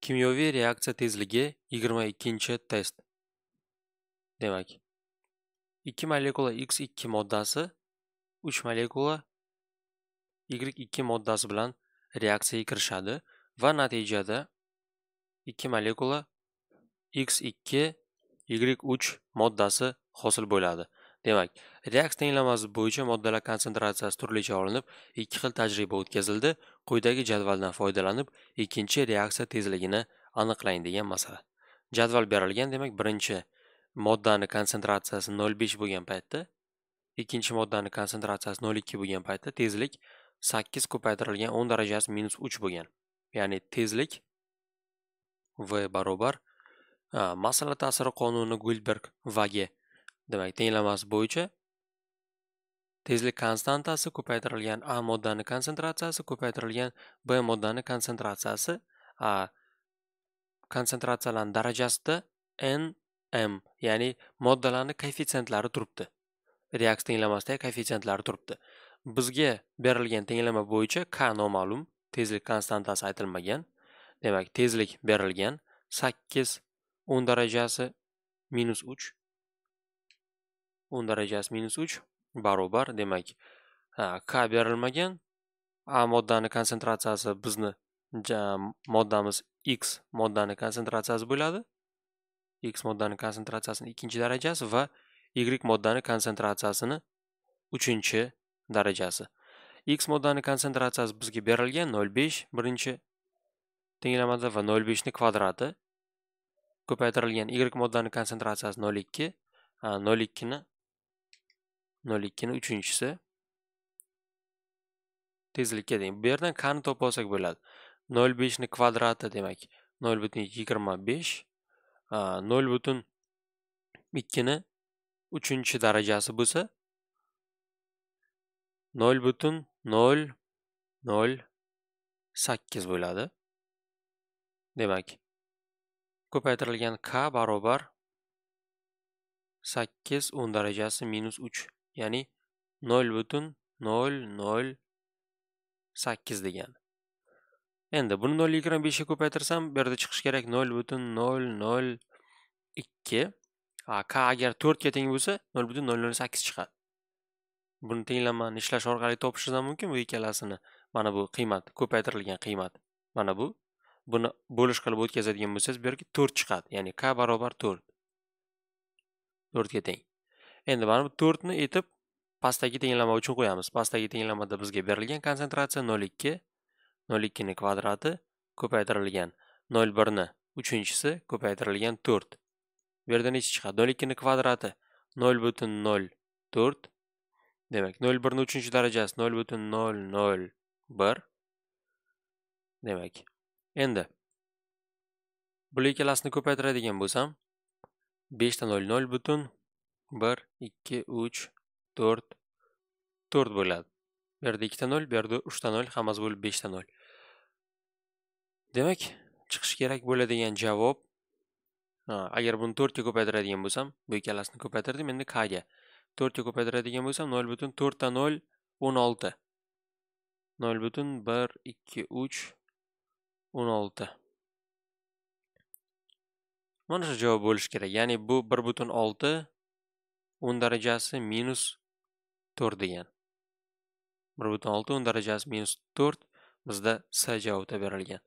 kimyoviy reaksiya tezligi 22 test demak 2 molekula x2 moddasi 3 molekula y2 moddasi bilan reaksiyaga kirishadi va natijada 2 molekula x2 y3 moddasi hosil bo'ladi Demak, reaksiya tenglamasi bo'yicha moddalar konsentratsiyasi turlicha olinib, ikki xil tajriba o'tkazildi. Quyidagi jadvaldan foydalanib, ikkinchi reaksiya tezligini aniqlang degan masala. Jadval berilgan, demak, birinchi moddani konsentratsiyasi 0.5 bo'lgan paytda, ikkinchi moddani konsentratsiyasi 0.2 bo'lgan paytda tezlik 8 ko'paytirilgan 10 darajasi minus 3 bo'lgan. Ya'ni tezlik v barobar masala ta'siri qonuni gulberg Vage Demak, tenglamasi bo'yicha tezlik konstantasi ko'paytirilgan A moddani konsentratsiyasi ko'paytirilgan B moddani konsentratsiyasi a konsentratsiyalarning darajasida n m, ya'ni moddalarning koeffitsientlari turibdi. Reaksiya tenglamasida koeffitsientlari turibdi. Bizga berilgan tenglama bo'yicha k noma'lum, tezlik konstantasi aytilmagan. Demak, tezlik berilgan 8 10 darajasi minus -3 10 darajasi minus 3 barobar demak k berilmagan a moddani konsentratsiyasi bizni moddamiz x moddani konsentratsiyasi bo'ladi x moddani konsentratsiyasini ikkinchi darajasi va y moddani konsentratsiyasini uchinchi darajasi x moddani konsentratsiyasi bizga berilgan 0,5 birinchi tenglamada va 0,5 ni kvadrati ko'paytirilgan y moddani konsentratsiyasi 0,2 0,2 ni nol ikkini uchinchisi tezlikka teng bu yerdan qani topib olsak bo'ladi 0,5 beshni kvadrati demak nol butun yigirma besh nol butun ikkini uchinchi darajasi bo'lsa nol butun nol nol sakkiz bo'ladi demak ko'paytirilgan k barobar sakkiz o'n darajasi minus uch ya'ni 0.008 degani. Endi buni 0.25 ga ko'paytirsam, bu yerda chiqish kerak 0.002. A k agar 4 ga teng bo'lsa, 0.008 chiqadi. Buni tenglamani ishlash orqali topishingiz mumkin bu ikkalasini. Mana bu qiymat, ko'paytirilgan qiymat. Mana bu buni bo'lish qilib o'tkazadigan bo'lsangiz, bu yerga 4 chiqadi, ya'ni k 4. 4 ga teng. Endi mana bu 4 ni etib pastdagi tenglama uchun qo'yamiz. Pastdagi tenglamada bizga berilgan konsentratsiya 0.2 0.2 ning kvadrati ko'paytirilgan 0.1 ni uchinchisi ko'paytirilgan 4. Bu yerda necha chiqadi? 0.2 ning kvadrati 0.04. Demak, 0.1 ning uchinchi darajasi 0.001. Demak, endi bu ikkalasini ko'paytiradigan bo'lsam 5 ta 0.0 bir ikki uch to'rt to'rt bo'ladi bu yerda ikkita nol bu yerda uchta nol hammasi bo'lib beshta nol demak chiqishi kerak bo'ladigan javob agar buni to'rtga ko'paytiradigan bo'lsam bu ikkalasini ko'paytirdim endi kga to'rtga ko'paytiradigan bo'lsam nol butun to'rtta nol o'n olti nol butun bir ikki uch o'n olti mana shu javob bo'lishi kerak ya'ni bu bir butun olti 10 darajasi minus 4 degan 1.6 10 darajasi minus 4 bizda s javobda berilgan